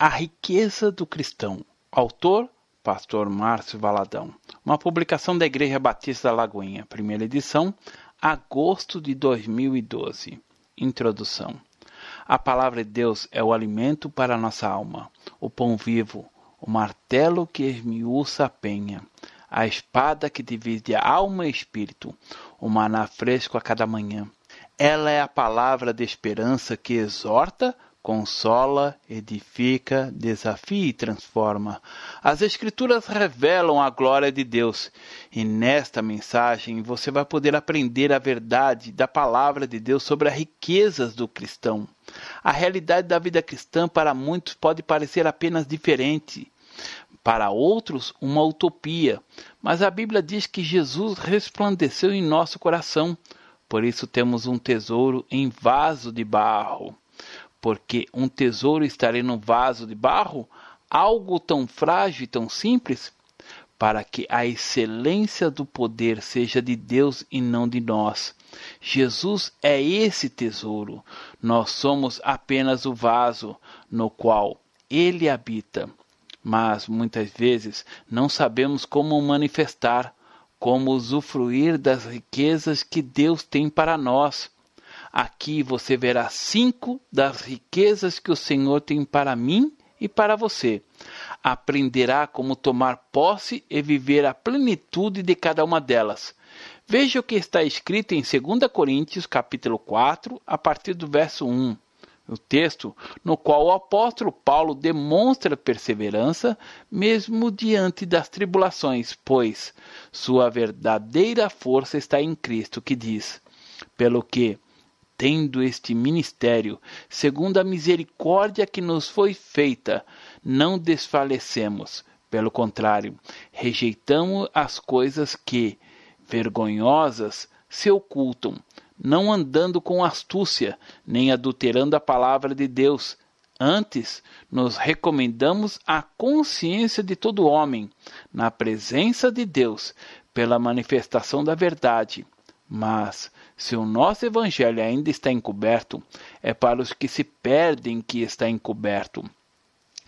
A Riqueza do Cristão. Autor: Pastor Márcio Valadão. Uma publicação da Igreja Batista da Lagoinha. Primeira edição, agosto de 2012. Introdução. A palavra de Deus é o alimento para a nossa alma, o pão vivo, o martelo que esmiuça a penha, a espada que divide a alma e espírito, o maná fresco a cada manhã. Ela é a palavra de esperança que exorta consola, edifica, desafia e transforma. As Escrituras revelam a glória de Deus e nesta mensagem você vai poder aprender a verdade da palavra de Deus sobre as riquezas do cristão. A realidade da vida cristã para muitos pode parecer apenas diferente. Para outros, uma utopia, mas a Bíblia diz que Jesus resplandeceu em nosso coração, por isso temos um tesouro em vaso de barro porque um tesouro estaria num vaso de barro, algo tão frágil e tão simples, para que a excelência do poder seja de Deus e não de nós. Jesus é esse tesouro, nós somos apenas o vaso no qual ele habita. Mas muitas vezes não sabemos como manifestar, como usufruir das riquezas que Deus tem para nós. Aqui você verá cinco das riquezas que o Senhor tem para mim e para você. Aprenderá como tomar posse e viver a plenitude de cada uma delas. Veja o que está escrito em 2 Coríntios, capítulo 4, a partir do verso 1. O texto no qual o apóstolo Paulo demonstra perseverança mesmo diante das tribulações, pois sua verdadeira força está em Cristo, que diz: Pelo que tendo este ministério, segundo a misericórdia que nos foi feita, não desfalecemos. Pelo contrário, rejeitamos as coisas que, vergonhosas, se ocultam, não andando com astúcia, nem adulterando a palavra de Deus. Antes, nos recomendamos à consciência de todo homem, na presença de Deus, pela manifestação da verdade. Mas, se o nosso evangelho ainda está encoberto, é para os que se perdem que está encoberto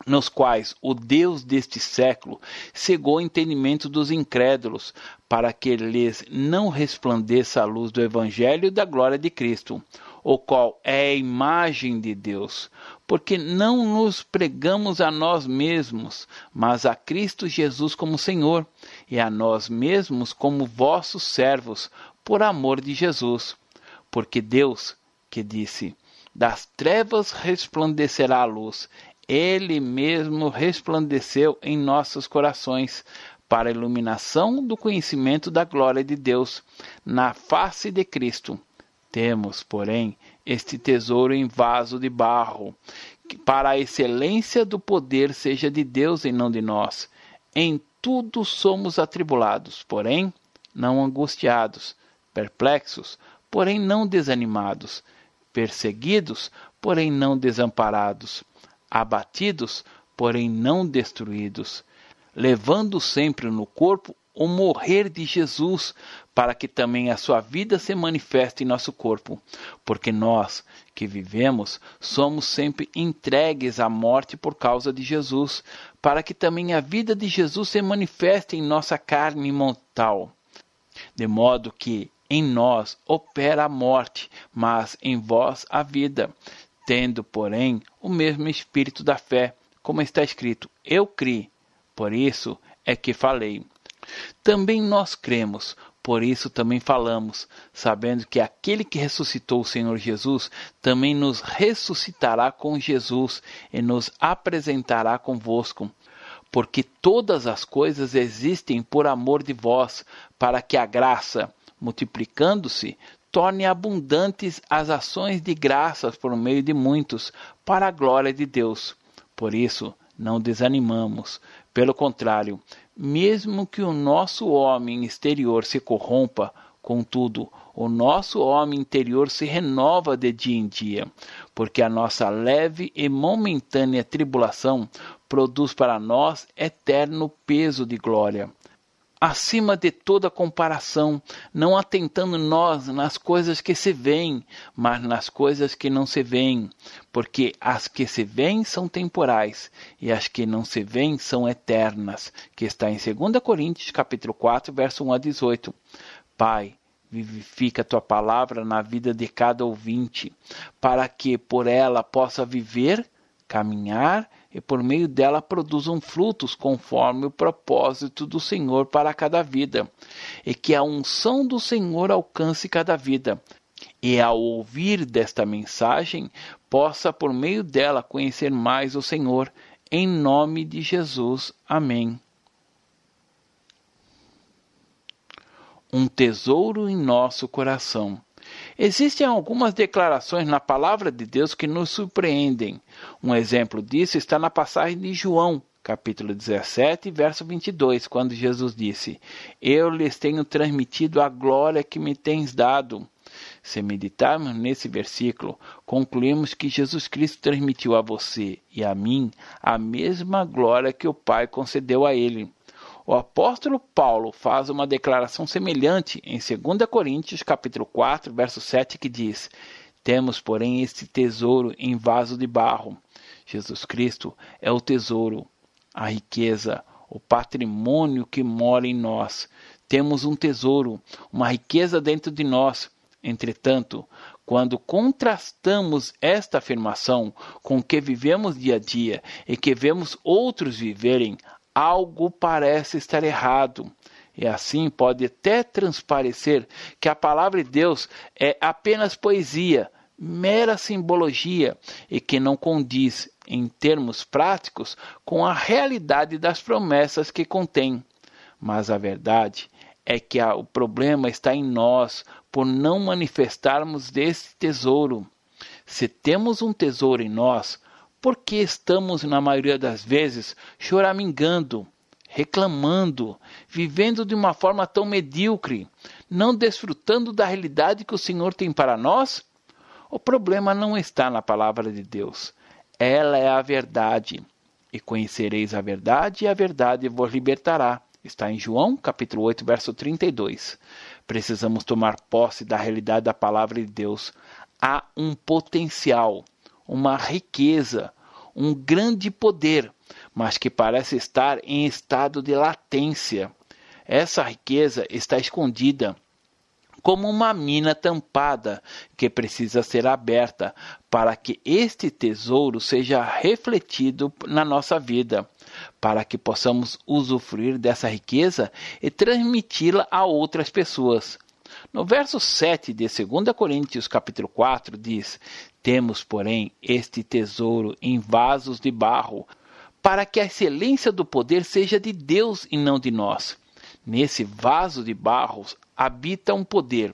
nos quais o Deus deste século cegou o entendimento dos incrédulos, para que lhes não resplandeça a luz do Evangelho e da glória de Cristo, o qual é a imagem de Deus, porque não nos pregamos a nós mesmos, mas a Cristo Jesus como Senhor, e a nós mesmos como vossos servos, por amor de Jesus, porque Deus, que disse: Das trevas resplandecerá a luz, ele mesmo resplandeceu em nossos corações, para a iluminação do conhecimento da glória de Deus, na face de Cristo. Temos, porém, este tesouro em vaso de barro, que para a excelência do poder seja de Deus e não de nós. Em tudo somos atribulados, porém, não angustiados, perplexos, porém não desanimados, perseguidos, porém não desamparados, abatidos, porém não destruídos, levando sempre no corpo o morrer de Jesus, para que também a sua vida se manifeste em nosso corpo, porque nós que vivemos somos sempre entregues à morte por causa de Jesus, para que também a vida de Jesus se manifeste em nossa carne mortal. De modo que em nós opera a morte, mas em vós a vida. Tendo, porém, o mesmo espírito da fé, como está escrito: Eu criei, por isso é que falei. Também nós cremos, por isso também falamos, sabendo que aquele que ressuscitou o Senhor Jesus também nos ressuscitará com Jesus e nos apresentará convosco. Porque todas as coisas existem por amor de vós, para que a graça, multiplicando-se, torne abundantes as ações de graças por meio de muitos, para a glória de Deus. Por isso, não desanimamos. Pelo contrário, mesmo que o nosso homem exterior se corrompa, contudo, o nosso homem interior se renova de dia em dia, porque a nossa leve e momentânea tribulação produz para nós eterno peso de glória acima de toda comparação, não atentando nós nas coisas que se veem, mas nas coisas que não se veem, porque as que se veem são temporais e as que não se veem são eternas, que está em 2 Coríntios capítulo 4, verso 1 a 18. Pai, vivifica a tua palavra na vida de cada ouvinte, para que por ela possa viver, caminhar e por meio dela produzam frutos conforme o propósito do Senhor para cada vida, e que a unção do Senhor alcance cada vida. E ao ouvir desta mensagem, possa por meio dela conhecer mais o Senhor. Em nome de Jesus. Amém. Um tesouro em nosso coração. Existem algumas declarações na palavra de Deus que nos surpreendem. Um exemplo disso está na passagem de João, capítulo 17, verso 22, quando Jesus disse: Eu lhes tenho transmitido a glória que me tens dado. Se meditarmos nesse versículo, concluímos que Jesus Cristo transmitiu a você e a mim a mesma glória que o Pai concedeu a ele. O apóstolo Paulo faz uma declaração semelhante em 2 Coríntios capítulo 4, verso 7, que diz: "Temos, porém, este tesouro em vaso de barro. Jesus Cristo é o tesouro, a riqueza, o patrimônio que mora em nós. Temos um tesouro, uma riqueza dentro de nós." Entretanto, quando contrastamos esta afirmação com o que vivemos dia a dia e que vemos outros viverem, algo parece estar errado. E assim pode até transparecer que a palavra de Deus é apenas poesia, mera simbologia e que não condiz, em termos práticos, com a realidade das promessas que contém. Mas a verdade é que o problema está em nós por não manifestarmos desse tesouro. Se temos um tesouro em nós, porque estamos, na maioria das vezes, choramingando, reclamando, vivendo de uma forma tão medíocre, não desfrutando da realidade que o Senhor tem para nós? O problema não está na palavra de Deus. Ela é a verdade. E conhecereis a verdade, e a verdade vos libertará. Está em João, capítulo 8, verso 32. Precisamos tomar posse da realidade da palavra de Deus. Há um potencial uma riqueza, um grande poder, mas que parece estar em estado de latência. Essa riqueza está escondida como uma mina tampada que precisa ser aberta para que este tesouro seja refletido na nossa vida, para que possamos usufruir dessa riqueza e transmiti-la a outras pessoas. No verso 7 de 2 Coríntios, capítulo 4, diz: Temos, porém, este tesouro em vasos de barro, para que a excelência do poder seja de Deus e não de nós. Nesse vaso de barro habita um poder.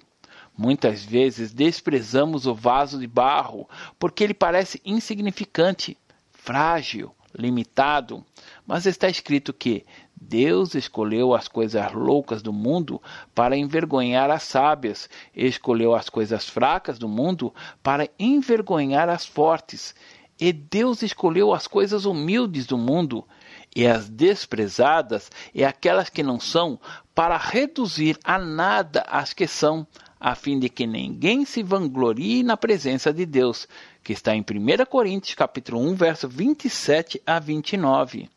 Muitas vezes desprezamos o vaso de barro porque ele parece insignificante, frágil, limitado, mas está escrito que Deus escolheu as coisas loucas do mundo para envergonhar as sábias, escolheu as coisas fracas do mundo para envergonhar as fortes. E Deus escolheu as coisas humildes do mundo e as desprezadas e aquelas que não são, para reduzir a nada as que são, a fim de que ninguém se vanglorie na presença de Deus, que está em 1 Coríntios capítulo 1, verso 27 a 29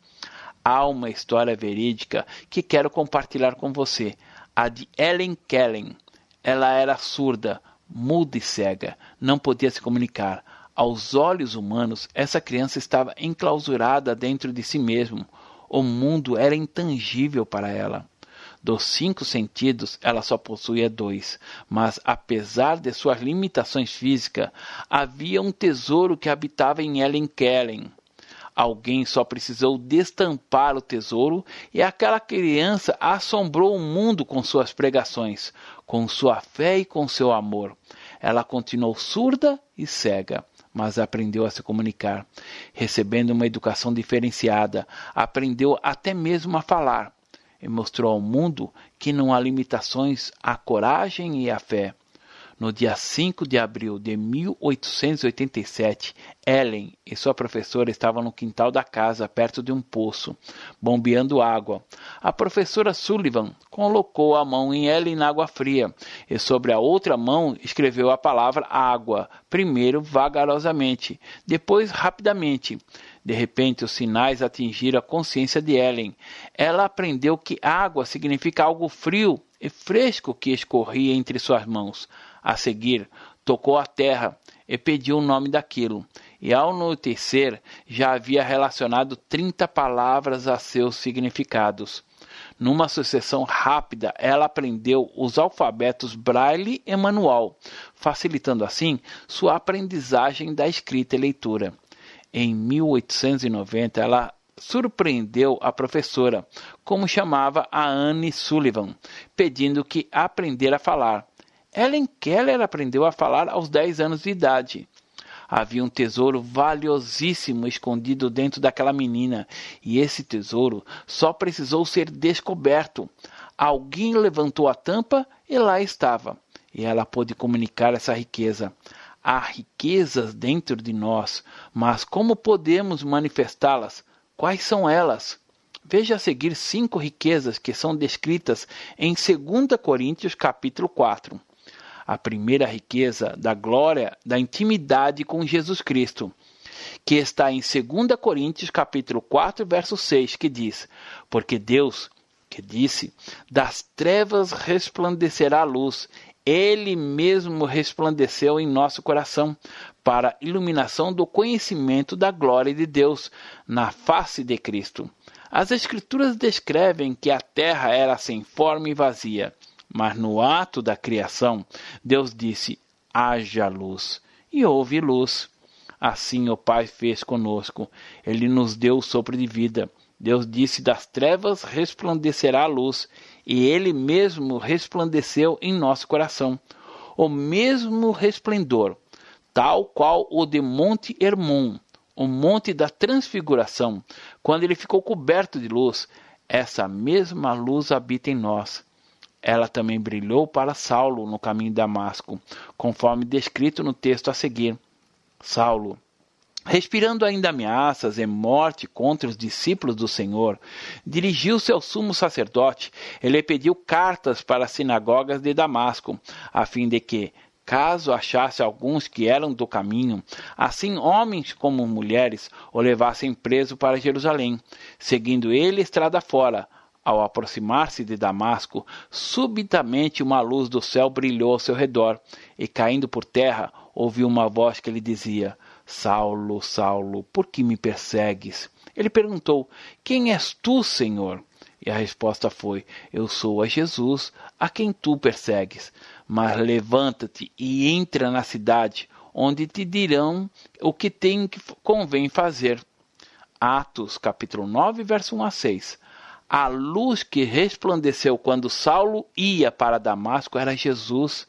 há uma história verídica que quero compartilhar com você, a de Ellen Kellen. Ela era surda, muda e cega, não podia se comunicar. Aos olhos humanos, essa criança estava enclausurada dentro de si mesmo. O mundo era intangível para ela. Dos cinco sentidos, ela só possuía dois, mas apesar de suas limitações físicas, havia um tesouro que habitava em Ellen Kellen Alguém só precisou destampar o tesouro e aquela criança assombrou o mundo com suas pregações, com sua fé e com seu amor. Ela continuou surda e cega mas aprendeu a se comunicar. Recebendo uma educação diferenciada, aprendeu até mesmo a falar e mostrou ao mundo que não há limitações à coragem e à fé. No dia 5 de abril de 1887, Ellen e sua professora estavam no quintal da casa, perto de um poço, bombeando água. A professora Sullivan colocou a mão em Ellen na água fria e sobre a outra mão escreveu a palavra água, primeiro vagarosamente, depois rapidamente. De repente, os sinais atingiram a consciência de Ellen. Ela aprendeu que água significa algo frio e é fresco que escorria entre suas mãos. A seguir, tocou a terra e pediu o nome daquilo. E ao anoitecer, já havia relacionado trinta palavras a seus significados. Numa sucessão rápida, ela aprendeu os alfabetos braille e manual, facilitando assim sua aprendizagem da escrita e leitura. Em 1890, ela surpreendeu a professora como chamava a Anne Sullivan, pedindo que aprender a falar. Ellen Keller aprendeu a falar aos 10 anos de idade. Havia um tesouro valiosíssimo escondido dentro daquela menina, e esse tesouro só precisou ser descoberto. Alguém levantou a tampa e lá estava, e ela pôde comunicar essa riqueza. Há riquezas dentro de nós, mas como podemos manifestá-las? Quais são elas? Veja a seguir cinco riquezas que são descritas em 2 Coríntios capítulo 4. A primeira riqueza da glória da intimidade com Jesus Cristo, que está em 2 Coríntios capítulo 4, verso 6, que diz: Porque Deus, que disse: Das trevas resplandecerá a luz. Ele mesmo resplandeceu em nosso coração para iluminação do conhecimento da glória de Deus na face de Cristo. As Escrituras descrevem que a terra era sem forma e vazia, mas no ato da criação, Deus disse: haja luz, e houve luz. Assim o Pai fez conosco. Ele nos deu o sopro de vida. Deus disse: Das trevas resplandecerá a luz, e Ele mesmo resplandeceu em nosso coração. O mesmo resplendor, tal qual o de Monte Hermon, o Monte da Transfiguração, quando ele ficou coberto de luz, essa mesma luz habita em nós. Ela também brilhou para Saulo no caminho de Damasco, conforme descrito no texto a seguir. Saulo, respirando ainda ameaças e morte contra os discípulos do Senhor, dirigiu-se ao sumo sacerdote. Ele pediu cartas para as sinagogas de Damasco, a fim de que, caso achasse alguns que eram do caminho, assim homens como mulheres o levassem preso para Jerusalém, seguindo ele estrada fora. Ao aproximar-se de Damasco, subitamente uma luz do céu brilhou ao seu redor, e caindo por terra, ouviu uma voz que lhe dizia: Saulo, Saulo, por que me persegues? Ele perguntou: Quem és tu, Senhor? E a resposta foi: Eu sou a Jesus, a quem tu persegues. Mas levanta-te e entra na cidade, onde te dirão o que tem que convém fazer. Atos capítulo 9, verso 1 a 6. A luz que resplandeceu quando Saulo ia para Damasco era Jesus.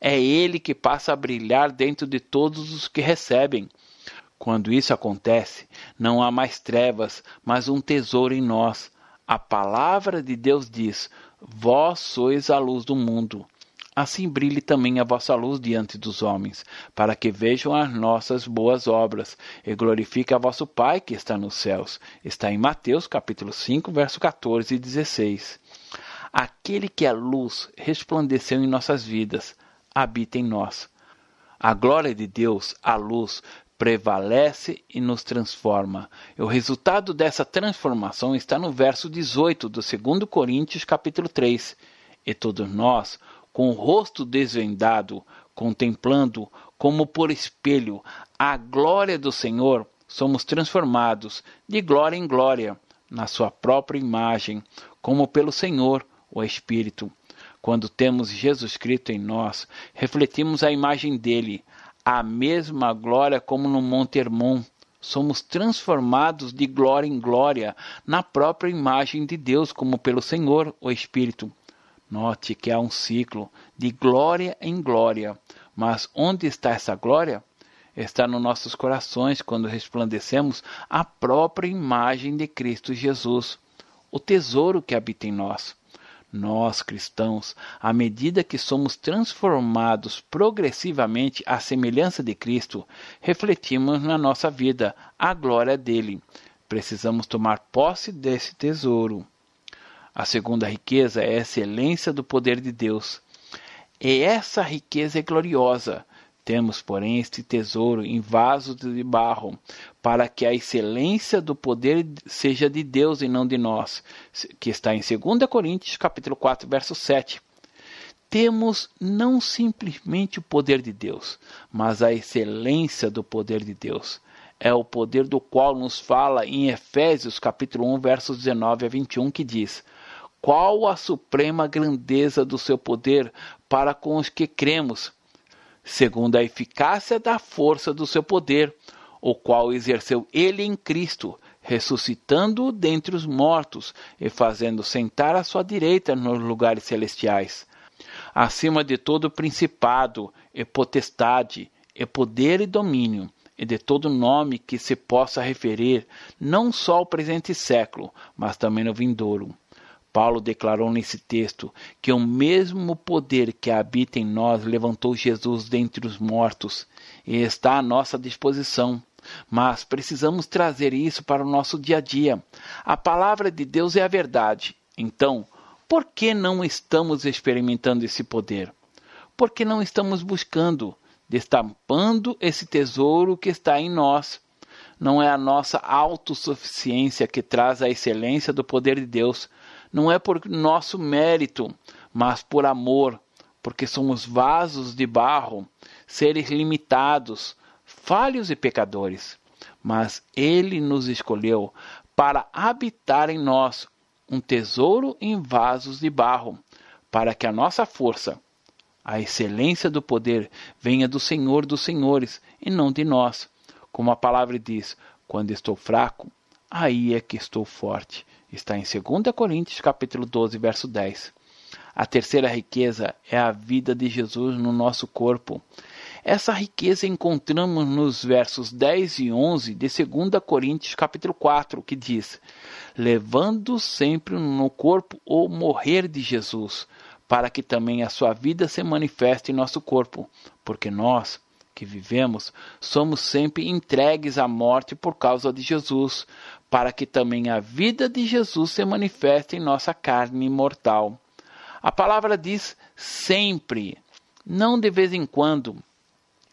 É ele que passa a brilhar dentro de todos os que recebem. Quando isso acontece, não há mais trevas, mas um tesouro em nós. A palavra de Deus diz: Vós sois a luz do mundo. Assim brilhe também a vossa luz diante dos homens, para que vejam as nossas boas obras, e glorifique a vosso Pai que está nos céus. Está em Mateus capítulo 5, verso 14 e 16. Aquele que é luz resplandeceu em nossas vidas, habita em nós. A glória de Deus, a luz, prevalece e nos transforma. E o resultado dessa transformação está no verso 18 do 2 Coríntios capítulo 3. E todos nós, com o rosto desvendado, contemplando, como por espelho, a glória do Senhor, somos transformados de glória em glória, na Sua própria imagem, como pelo Senhor, o Espírito. Quando temos Jesus Cristo em nós, refletimos a imagem dele, a mesma glória como no Monte Hermon. Somos transformados de glória em glória na própria imagem de Deus, como pelo Senhor, o Espírito. Note que há é um ciclo de glória em glória, mas onde está essa glória? Está nos nossos corações quando resplandecemos a própria imagem de Cristo Jesus, o tesouro que habita em nós. Nós, cristãos, à medida que somos transformados progressivamente à semelhança de Cristo, refletimos na nossa vida a glória dele. Precisamos tomar posse desse tesouro. A segunda riqueza é a excelência do poder de Deus. E essa riqueza é gloriosa. Temos, porém, este tesouro em vasos de barro, para que a excelência do poder seja de Deus e não de nós, que está em 2 Coríntios, capítulo 4, verso 7. Temos não simplesmente o poder de Deus, mas a excelência do poder de Deus. É o poder do qual nos fala em Efésios, capítulo 1, versos 19 a 21, que diz: qual a suprema grandeza do seu poder para com os que cremos, segundo a eficácia da força do seu poder, o qual exerceu ele em Cristo, ressuscitando-o dentre os mortos e fazendo sentar à sua direita nos lugares celestiais, acima de todo principado e potestade, e poder e domínio, e de todo nome que se possa referir, não só ao presente século, mas também no vindouro. Paulo declarou nesse texto que o mesmo poder que habita em nós levantou Jesus dentre os mortos e está à nossa disposição. Mas precisamos trazer isso para o nosso dia a dia. A palavra de Deus é a verdade. Então, por que não estamos experimentando esse poder? Por que não estamos buscando, destampando esse tesouro que está em nós? Não é a nossa autossuficiência que traz a excelência do poder de Deus, não é por nosso mérito, mas por amor, porque somos vasos de barro, seres limitados, falhos e pecadores. Mas Ele nos escolheu para habitar em nós um tesouro em vasos de barro, para que a nossa força, a excelência do poder, venha do Senhor dos Senhores e não de nós. Como a palavra diz: quando estou fraco, aí é que estou forte. Está em 2 Coríntios, capítulo 12, verso 10. A terceira riqueza é a vida de Jesus no nosso corpo. Essa riqueza encontramos nos versos 10 e 11 de 2 Coríntios capítulo 4, que diz: "Levando sempre no corpo o morrer de Jesus, para que também a sua vida se manifeste em nosso corpo, porque nós, que vivemos, somos sempre entregues à morte por causa de Jesus, para que também a vida de Jesus se manifeste em nossa carne imortal. A palavra diz sempre, não de vez em quando,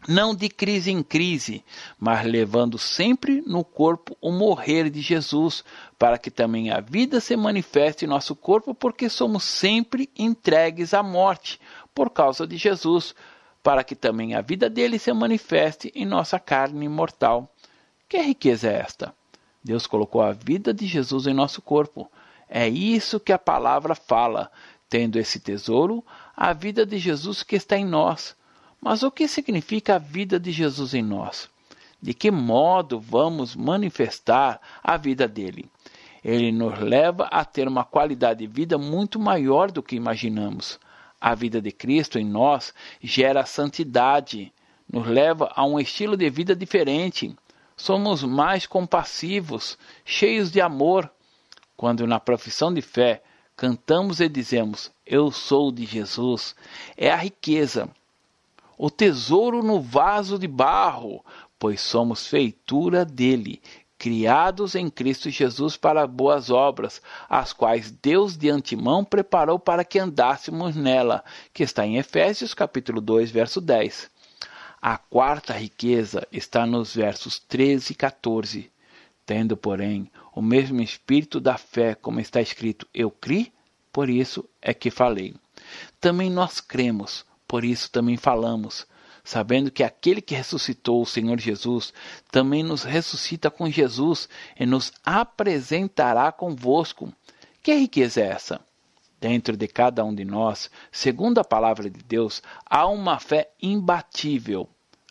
não de crise em crise, mas levando sempre no corpo o morrer de Jesus, para que também a vida se manifeste em nosso corpo, porque somos sempre entregues à morte, por causa de Jesus, para que também a vida dele se manifeste em nossa carne mortal. Que riqueza é esta? Deus colocou a vida de Jesus em nosso corpo. É isso que a palavra fala. Tendo esse tesouro, a vida de Jesus que está em nós. Mas o que significa a vida de Jesus em nós? De que modo vamos manifestar a vida dele? Ele nos leva a ter uma qualidade de vida muito maior do que imaginamos. A vida de Cristo em nós gera santidade, nos leva a um estilo de vida diferente. Somos mais compassivos, cheios de amor. Quando na profissão de fé cantamos e dizemos: Eu sou de Jesus, é a riqueza, o tesouro no vaso de barro, pois somos feitura dele, criados em Cristo Jesus para boas obras, as quais Deus de antemão preparou para que andássemos nela, que está em Efésios capítulo 2, verso 10. A quarta riqueza está nos versos 13 e 14. Tendo, porém, o mesmo espírito da fé, como está escrito, eu cri, por isso é que falei. Também nós cremos, por isso também falamos sabendo que aquele que ressuscitou o Senhor Jesus também nos ressuscita com Jesus e nos apresentará convosco. Que riqueza é essa? Dentro de cada um de nós, segundo a palavra de Deus, há uma fé imbatível,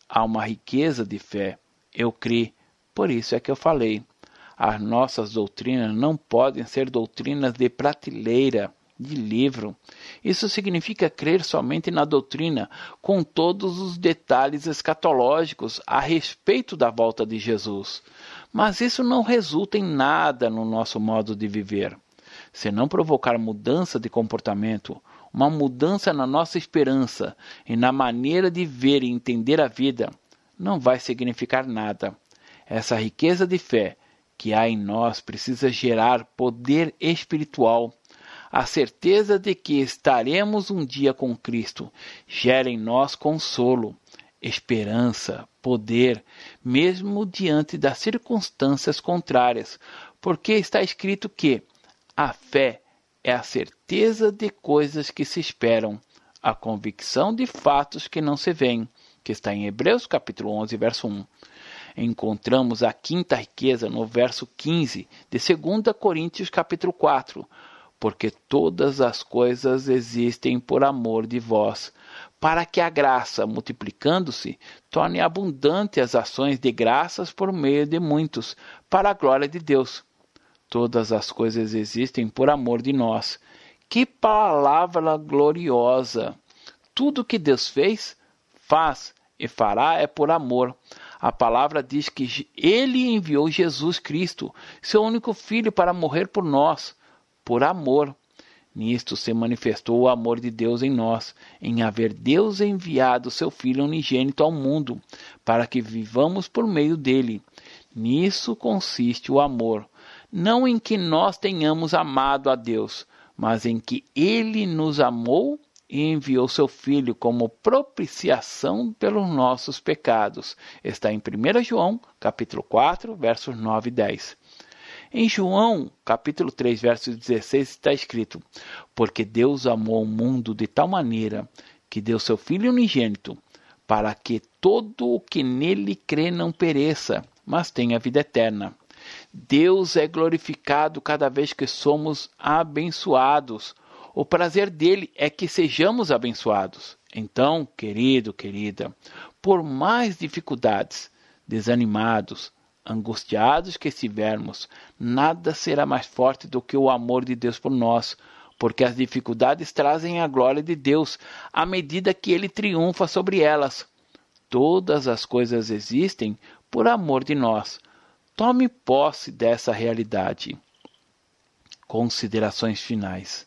há uma riqueza de fé. Eu creio por isso é que eu falei. As nossas doutrinas não podem ser doutrinas de prateleira de livro. Isso significa crer somente na doutrina, com todos os detalhes escatológicos a respeito da volta de Jesus. Mas isso não resulta em nada no nosso modo de viver. Se não provocar mudança de comportamento, uma mudança na nossa esperança e na maneira de ver e entender a vida, não vai significar nada. Essa riqueza de fé que há em nós precisa gerar poder espiritual a certeza de que estaremos um dia com Cristo gera em nós consolo, esperança, poder, mesmo diante das circunstâncias contrárias, porque está escrito que a fé é a certeza de coisas que se esperam, a convicção de fatos que não se veem, que está em Hebreus capítulo 11, verso 1. Encontramos a quinta riqueza no verso 15 de 2 Coríntios capítulo 4 porque todas as coisas existem por amor de vós, para que a graça, multiplicando-se, torne abundante as ações de graças por meio de muitos, para a glória de Deus. Todas as coisas existem por amor de nós. Que palavra gloriosa! Tudo que Deus fez, faz e fará é por amor. A palavra diz que ele enviou Jesus Cristo, seu único filho, para morrer por nós por amor. Nisto se manifestou o amor de Deus em nós, em haver Deus enviado seu Filho unigênito ao mundo, para que vivamos por meio dele. Nisso consiste o amor, não em que nós tenhamos amado a Deus, mas em que ele nos amou e enviou seu Filho como propiciação pelos nossos pecados. Está em 1 João, capítulo 4, versos 9 e 10. Em João, capítulo 3, verso 16, está escrito: Porque Deus amou o mundo de tal maneira que deu seu Filho unigênito, para que todo o que nele crê não pereça, mas tenha vida eterna. Deus é glorificado cada vez que somos abençoados. O prazer dele é que sejamos abençoados. Então, querido, querida, por mais dificuldades, desanimados, Angustiados que estivermos, nada será mais forte do que o amor de Deus por nós, porque as dificuldades trazem a glória de Deus à medida que ele triunfa sobre elas. Todas as coisas existem por amor de nós. Tome posse dessa realidade. Considerações finais.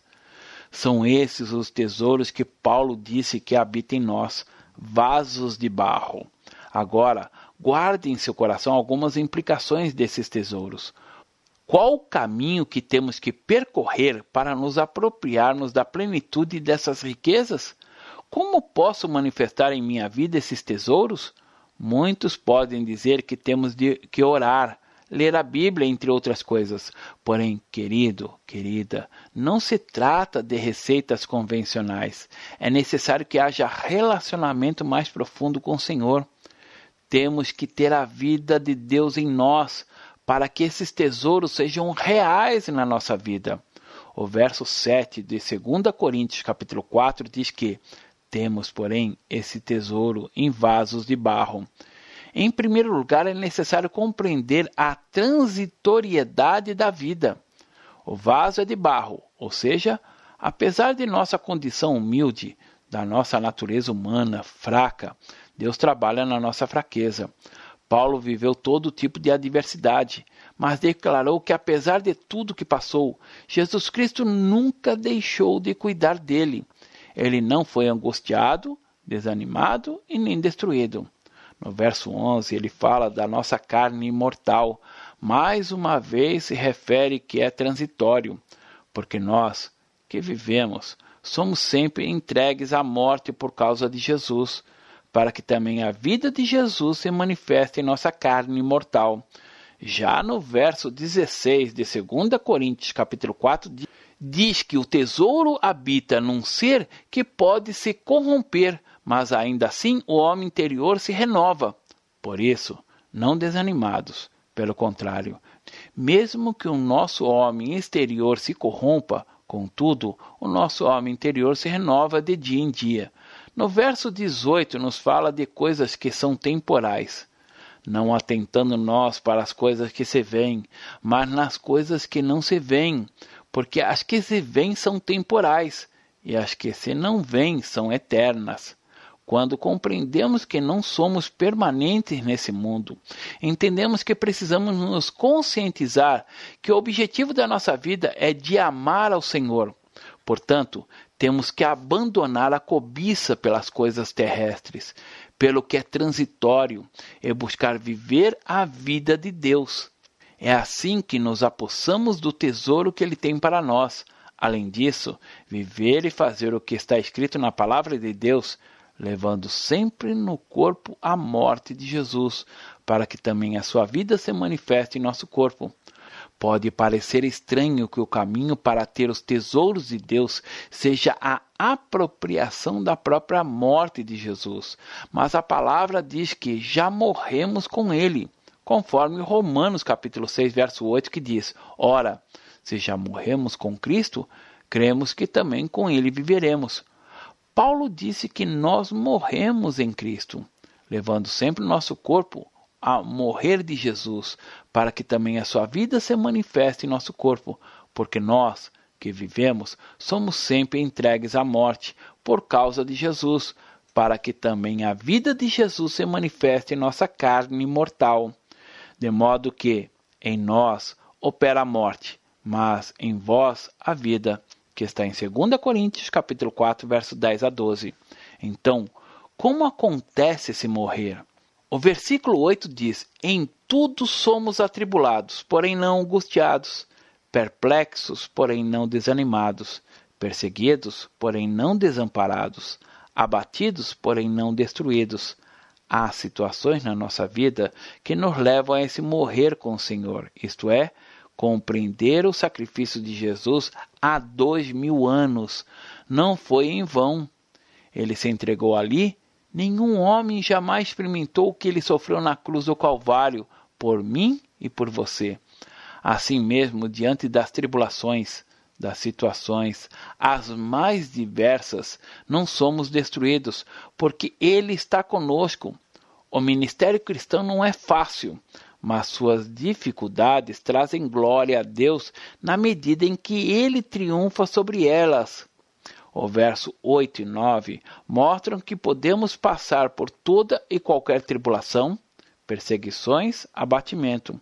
São esses os tesouros que Paulo disse que habitam em nós, vasos de barro. Agora, guarde em seu coração algumas implicações desses tesouros. Qual o caminho que temos que percorrer para nos apropriarmos da plenitude dessas riquezas? Como posso manifestar em minha vida esses tesouros? Muitos podem dizer que temos de, que orar, ler a Bíblia, entre outras coisas. Porém, querido, querida, não se trata de receitas convencionais. É necessário que haja relacionamento mais profundo com o Senhor. Temos que ter a vida de Deus em nós para que esses tesouros sejam reais na nossa vida. O verso 7 de 2 Coríntios, capítulo 4, diz que temos, porém, esse tesouro em vasos de barro. Em primeiro lugar, é necessário compreender a transitoriedade da vida. O vaso é de barro, ou seja, apesar de nossa condição humilde, da nossa natureza humana fraca, Deus trabalha na nossa fraqueza. Paulo viveu todo tipo de adversidade, mas declarou que, apesar de tudo que passou, Jesus Cristo nunca deixou de cuidar dele. Ele não foi angustiado, desanimado e nem destruído. No verso 11, ele fala da nossa carne imortal. Mais uma vez se refere que é transitório, porque nós, que vivemos, somos sempre entregues à morte por causa de Jesus para que também a vida de Jesus se manifeste em nossa carne mortal. Já no verso 16 de 2 Coríntios, capítulo 4, diz que o tesouro habita num ser que pode se corromper, mas ainda assim o homem interior se renova. Por isso, não desanimados, pelo contrário, mesmo que o nosso homem exterior se corrompa, contudo, o nosso homem interior se renova de dia em dia, no verso 18, nos fala de coisas que são temporais, não atentando nós para as coisas que se veem, mas nas coisas que não se veem, porque as que se veem são temporais e as que se não veem são eternas. Quando compreendemos que não somos permanentes nesse mundo, entendemos que precisamos nos conscientizar que o objetivo da nossa vida é de amar ao Senhor. Portanto, temos que abandonar a cobiça pelas coisas terrestres, pelo que é transitório, e é buscar viver a vida de Deus. É assim que nos apossamos do tesouro que Ele tem para nós. Além disso, viver e fazer o que está escrito na palavra de Deus, levando sempre no corpo a morte de Jesus, para que também a sua vida se manifeste em nosso corpo. Pode parecer estranho que o caminho para ter os tesouros de Deus seja a apropriação da própria morte de Jesus, mas a palavra diz que já morremos com ele, conforme Romanos capítulo 6, verso 8, que diz: Ora, se já morremos com Cristo, cremos que também com ele viveremos. Paulo disse que nós morremos em Cristo, levando sempre o nosso corpo, a morrer de Jesus, para que também a sua vida se manifeste em nosso corpo, porque nós, que vivemos, somos sempre entregues à morte por causa de Jesus, para que também a vida de Jesus se manifeste em nossa carne mortal. De modo que, em nós, opera a morte, mas em vós a vida, que está em 2 Coríntios capítulo 4, verso 10 a 12. Então, como acontece esse morrer? O versículo 8 diz: Em tudo somos atribulados, porém não angustiados, perplexos, porém não desanimados, perseguidos, porém não desamparados, abatidos, porém não destruídos. Há situações na nossa vida que nos levam a esse morrer com o Senhor, isto é, compreender o sacrifício de Jesus há dois mil anos. Não foi em vão. Ele se entregou ali Nenhum homem jamais experimentou o que ele sofreu na cruz do Calvário, por mim e por você. Assim mesmo, diante das tribulações, das situações, as mais diversas, não somos destruídos, porque Ele está conosco. O ministério cristão não é fácil, mas suas dificuldades trazem glória a Deus na medida em que Ele triunfa sobre elas o verso 8 e 9 mostram que podemos passar por toda e qualquer tribulação, perseguições, abatimento.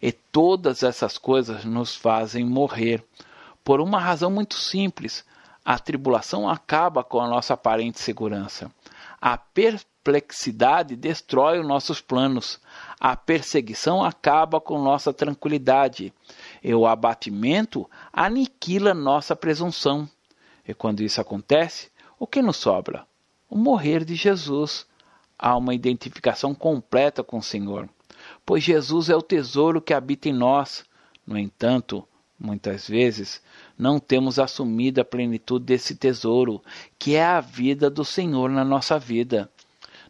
E todas essas coisas nos fazem morrer. Por uma razão muito simples: a tribulação acaba com a nossa aparente segurança. A perplexidade destrói os nossos planos. A perseguição acaba com nossa tranquilidade. E o abatimento aniquila nossa presunção. E quando isso acontece, o que nos sobra? O morrer de Jesus. Há uma identificação completa com o Senhor, pois Jesus é o tesouro que habita em nós. No entanto, muitas vezes, não temos assumido a plenitude desse tesouro, que é a vida do Senhor na nossa vida.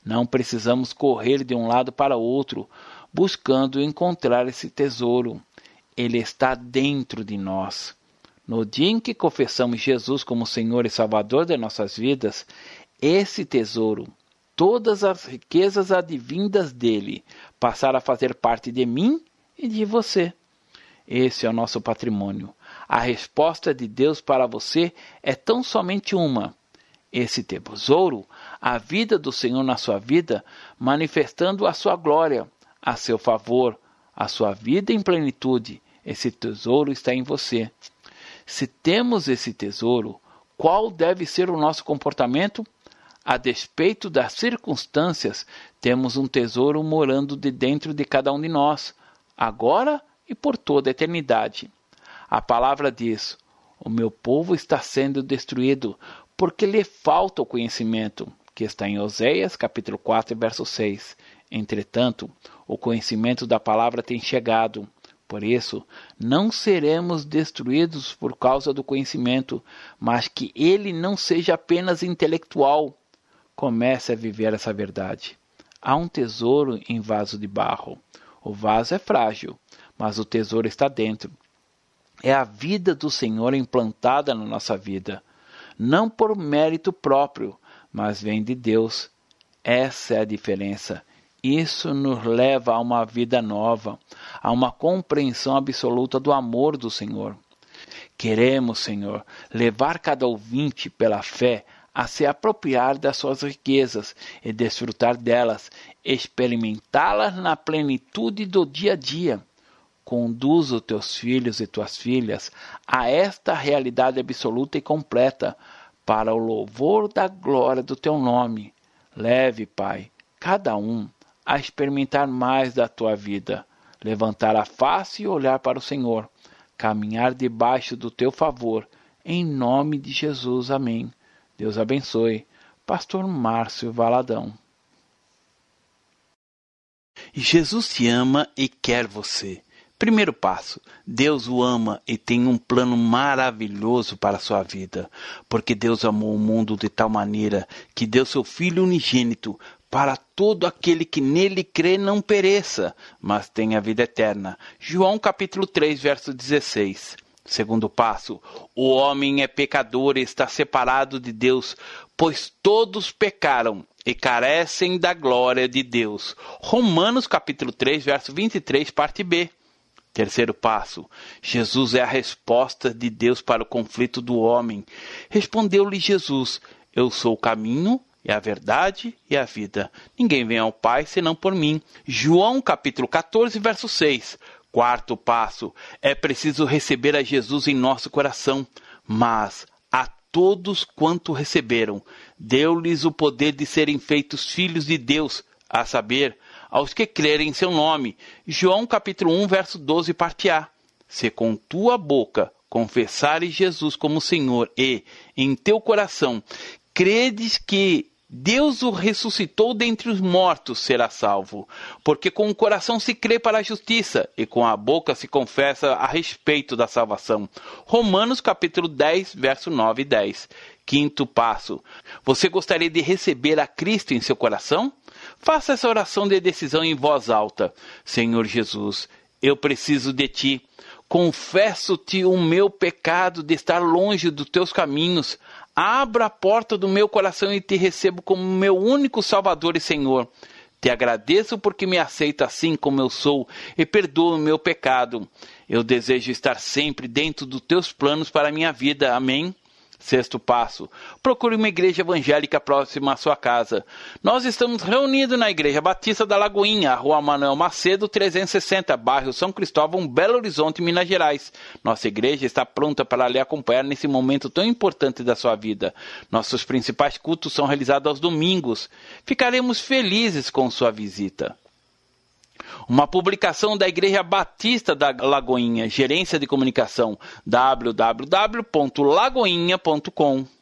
Não precisamos correr de um lado para outro, buscando encontrar esse tesouro. Ele está dentro de nós. No dia em que confessamos Jesus como Senhor e Salvador de nossas vidas, esse tesouro, todas as riquezas advindas dele, passaram a fazer parte de mim e de você. Esse é o nosso patrimônio. A resposta de Deus para você é tão somente uma: esse tesouro, a vida do Senhor na sua vida, manifestando a sua glória, a seu favor, a sua vida em plenitude. Esse tesouro está em você. Se temos esse tesouro, qual deve ser o nosso comportamento? A despeito das circunstâncias, temos um tesouro morando de dentro de cada um de nós, agora e por toda a eternidade. A palavra diz: O meu povo está sendo destruído, porque lhe falta o conhecimento, que está em Oséias, capítulo 4, verso 6. Entretanto, o conhecimento da palavra tem chegado por isso, não seremos destruídos por causa do conhecimento, mas que ele não seja apenas intelectual. Comece a viver essa verdade. Há um tesouro em vaso de barro. O vaso é frágil, mas o tesouro está dentro. É a vida do Senhor implantada na nossa vida, não por mérito próprio, mas vem de Deus. Essa é a diferença. Isso nos leva a uma vida nova, a uma compreensão absoluta do amor do Senhor. Queremos, Senhor, levar cada ouvinte pela fé a se apropriar das suas riquezas e desfrutar delas, experimentá-las na plenitude do dia a dia. Conduz os teus filhos e tuas filhas a esta realidade absoluta e completa, para o louvor da glória do teu nome. Leve, Pai, cada um a experimentar mais da tua vida, levantar a face e olhar para o Senhor, caminhar debaixo do teu favor, em nome de Jesus. Amém. Deus abençoe. Pastor Márcio Valadão. Jesus te ama e quer você. Primeiro passo: Deus o ama e tem um plano maravilhoso para a sua vida, porque Deus amou o mundo de tal maneira que deu seu Filho unigênito para todo aquele que nele crê não pereça, mas tenha vida eterna. João capítulo 3, verso 16. Segundo passo, o homem é pecador e está separado de Deus, pois todos pecaram e carecem da glória de Deus. Romanos capítulo 3, verso 23, parte B. Terceiro passo: Jesus é a resposta de Deus para o conflito do homem. Respondeu-lhe Jesus: Eu sou o caminho, é a verdade e a vida. Ninguém vem ao Pai senão por mim. João capítulo 14, verso 6. Quarto passo: é preciso receber a Jesus em nosso coração, mas a todos quanto receberam, deu-lhes o poder de serem feitos filhos de Deus, a saber, aos que crerem em seu nome. João capítulo 1, verso 12, parte A. Se com tua boca confessares Jesus como Senhor e, em teu coração, credes que Deus o ressuscitou dentre os mortos, será salvo. Porque com o coração se crê para a justiça e com a boca se confessa a respeito da salvação. Romanos capítulo 10, verso 9 e 10. Quinto passo. Você gostaria de receber a Cristo em seu coração? Faça essa oração de decisão em voz alta. Senhor Jesus, eu preciso de ti. Confesso-te o meu pecado de estar longe dos teus caminhos. Abra a porta do meu coração e te recebo como meu único Salvador e Senhor. Te agradeço porque me aceita assim como eu sou e perdoa o meu pecado. Eu desejo estar sempre dentro dos teus planos para a minha vida. Amém. Sexto passo: procure uma igreja evangélica próxima à sua casa. Nós estamos reunidos na Igreja Batista da Lagoinha, Rua Manuel Macedo, 360, bairro São Cristóvão, Belo Horizonte, Minas Gerais. Nossa igreja está pronta para lhe acompanhar nesse momento tão importante da sua vida. Nossos principais cultos são realizados aos domingos. Ficaremos felizes com sua visita. Uma publicação da Igreja Batista da Lagoinha, Gerência de Comunicação, www.lagoinha.com.